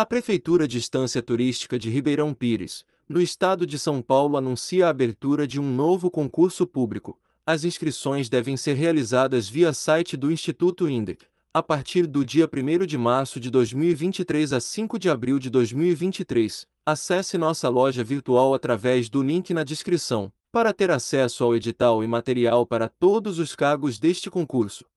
A Prefeitura de Estância Turística de Ribeirão Pires, no estado de São Paulo, anuncia a abertura de um novo concurso público. As inscrições devem ser realizadas via site do Instituto INDE, a partir do dia 1 de março de 2023 a 5 de abril de 2023. Acesse nossa loja virtual através do link na descrição. Para ter acesso ao edital e material para todos os cargos deste concurso,